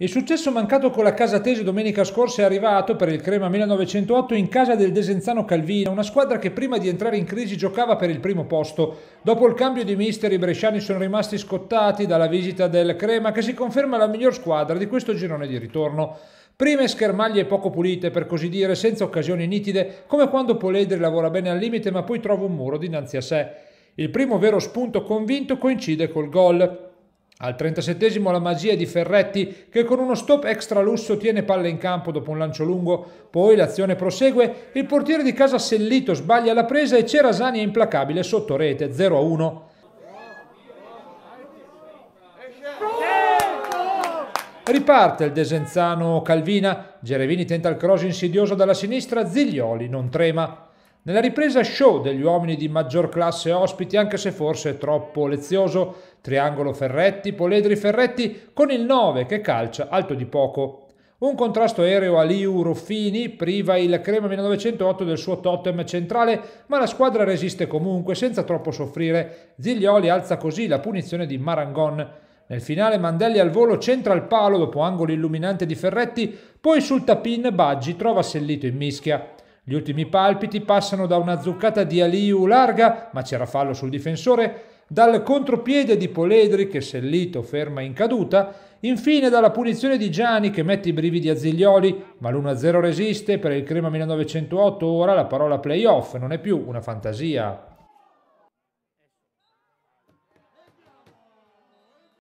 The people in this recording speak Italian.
Il successo mancato con la casa Tesi domenica scorsa è arrivato per il Crema 1908 in casa del Desenzano Calvino, una squadra che prima di entrare in crisi giocava per il primo posto. Dopo il cambio di mister i bresciani sono rimasti scottati dalla visita del Crema che si conferma la miglior squadra di questo girone di ritorno. Prime schermaglie poco pulite, per così dire, senza occasioni nitide, come quando Poledri lavora bene al limite ma poi trova un muro dinanzi a sé. Il primo vero spunto convinto coincide col gol. Al 37 la magia di Ferretti che con uno stop extra lusso tiene palle in campo dopo un lancio lungo, poi l'azione prosegue, il portiere di casa Sellito sbaglia la presa e Cerasani è implacabile sotto rete 0-1. Riparte il desenzano Calvina, Gerevini tenta il cross insidioso dalla sinistra, Ziglioli non trema. Nella ripresa show degli uomini di maggior classe ospiti, anche se forse troppo lezioso, triangolo Ferretti, Poledri Ferretti con il 9 che calcia alto di poco. Un contrasto aereo a Liu Ruffini priva il Crema 1908 del suo totem centrale, ma la squadra resiste comunque senza troppo soffrire. Ziglioli alza così la punizione di Marangon. Nel finale Mandelli al volo centra il palo dopo angolo illuminante di Ferretti, poi sul tapin Baggi trova Sellito in mischia. Gli ultimi palpiti passano da una zuccata di Aliu larga, ma c'era fallo sul difensore, dal contropiede di Poledri che Sellito ferma in caduta, infine dalla punizione di Gianni che mette i brividi a Ziglioli, ma l'1-0 resiste, per il Crema 1908 ora la parola playoff non è più una fantasia.